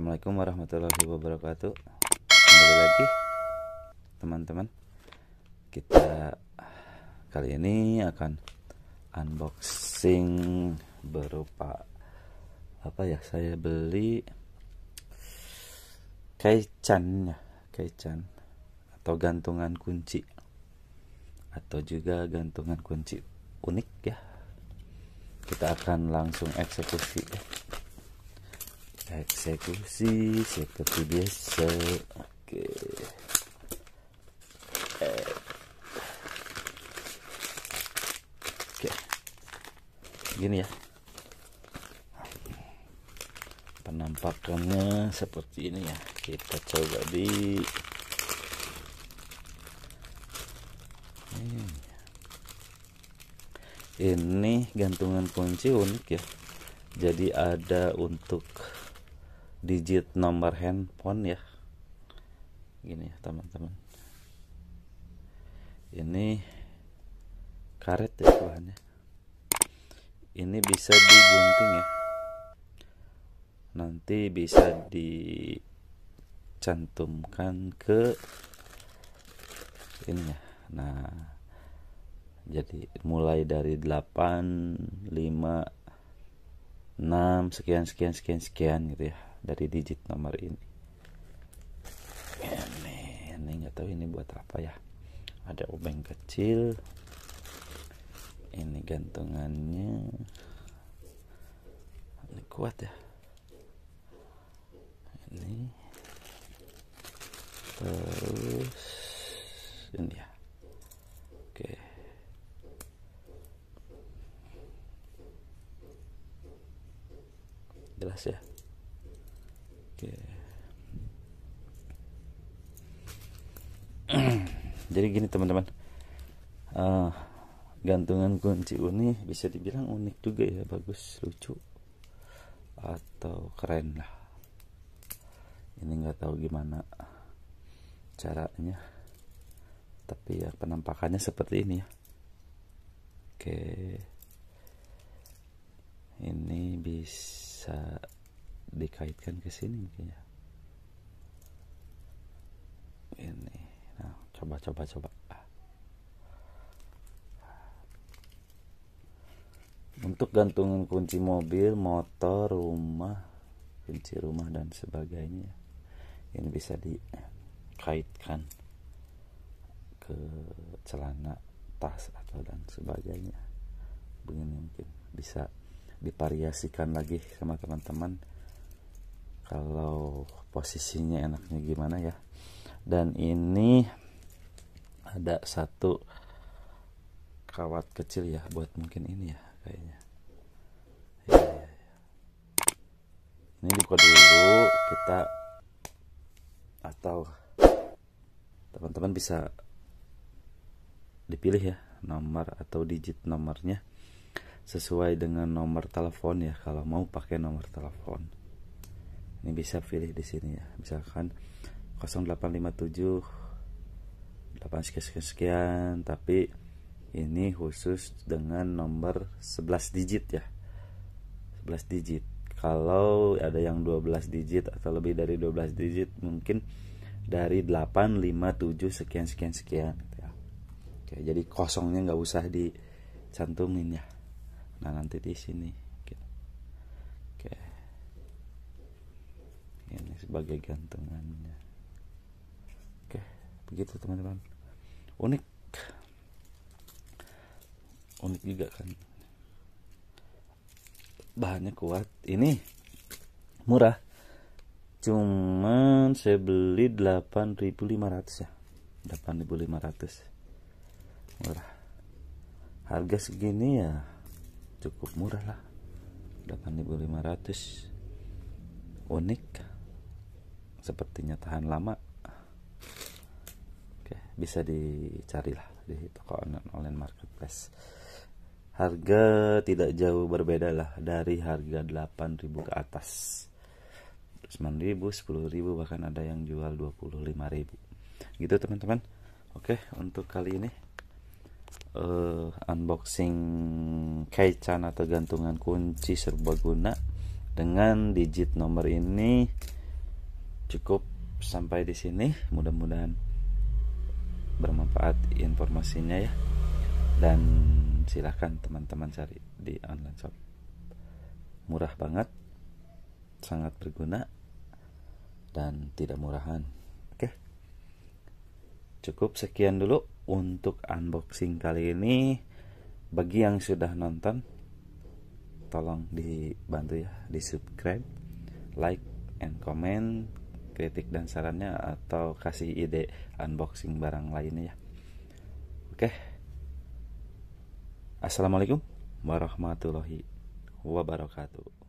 Assalamualaikum warahmatullahi wabarakatuh Kembali lagi teman-teman Kita kali ini akan unboxing berupa Apa ya saya beli Kaichan ya Atau gantungan kunci Atau juga gantungan kunci unik ya Kita akan langsung eksekusi eksekusi seperti biasa oke oke gini ya penampakannya seperti ini ya kita coba di ini gantungan kunci unik ya jadi ada untuk digit nomor handphone ya gini ya teman-teman ini karet ya bahannya ini bisa digunting ya nanti bisa dicantumkan ke ini ya nah jadi mulai dari 8 5 6 sekian sekian sekian sekian gitu ya dari digit nomor ini ini nggak tahu ini buat apa ya ada obeng kecil ini gantungannya ini kuat ya ini terus ini ya oke jelas ya jadi gini teman-teman uh, gantungan kunci uni bisa dibilang unik juga ya bagus lucu atau keren lah ini nggak tahu gimana caranya tapi ya penampakannya seperti ini ya oke ini bisa dikaitkan ke sini ya ini coba coba coba untuk gantungan kunci mobil motor rumah kunci rumah dan sebagainya ini bisa dikaitkan ke celana tas atau dan sebagainya begini mungkin bisa divariasikan lagi sama teman-teman kalau posisinya enaknya gimana ya dan ini ada satu kawat kecil ya buat mungkin ini ya kayaknya iya, iya, iya. ini dibuka dulu kita atau teman-teman bisa dipilih ya nomor atau digit nomornya sesuai dengan nomor telepon ya kalau mau pakai nomor telepon ini bisa pilih di sini ya misalkan 0857 8 sekian sekian, sekian tapi ini khusus dengan nomor 11 digit ya 11 digit kalau ada yang 12 digit atau lebih dari 12 digit mungkin dari tujuh sekian sekian sekian gitu ya. Oke, jadi kosongnya nggak usah dicantumin ya nah nanti di sini gitu. Oke. ini sebagai gantungannya oke begitu teman-teman unik unik juga kan bahannya kuat ini murah cuman saya beli 8500 ya 8500 murah harga segini ya cukup murah lah 8500 unik sepertinya tahan lama Oke, bisa dicarilah di toko online marketplace. Harga tidak jauh berbeda lah dari harga 8.000 ke atas. 9.000, 10.000 bahkan ada yang jual 25.000. Gitu teman-teman. Oke, untuk kali ini uh, unboxing kaitan atau gantungan kunci serbaguna dengan digit nomor ini cukup sampai di sini mudah-mudahan bermanfaat informasinya ya dan silahkan teman-teman cari di online shop murah banget sangat berguna dan tidak murahan oke cukup sekian dulu untuk unboxing kali ini bagi yang sudah nonton tolong dibantu ya di subscribe like and comment kritik dan sarannya atau kasih ide unboxing barang lainnya ya. Oke. Assalamualaikum warahmatullahi wabarakatuh.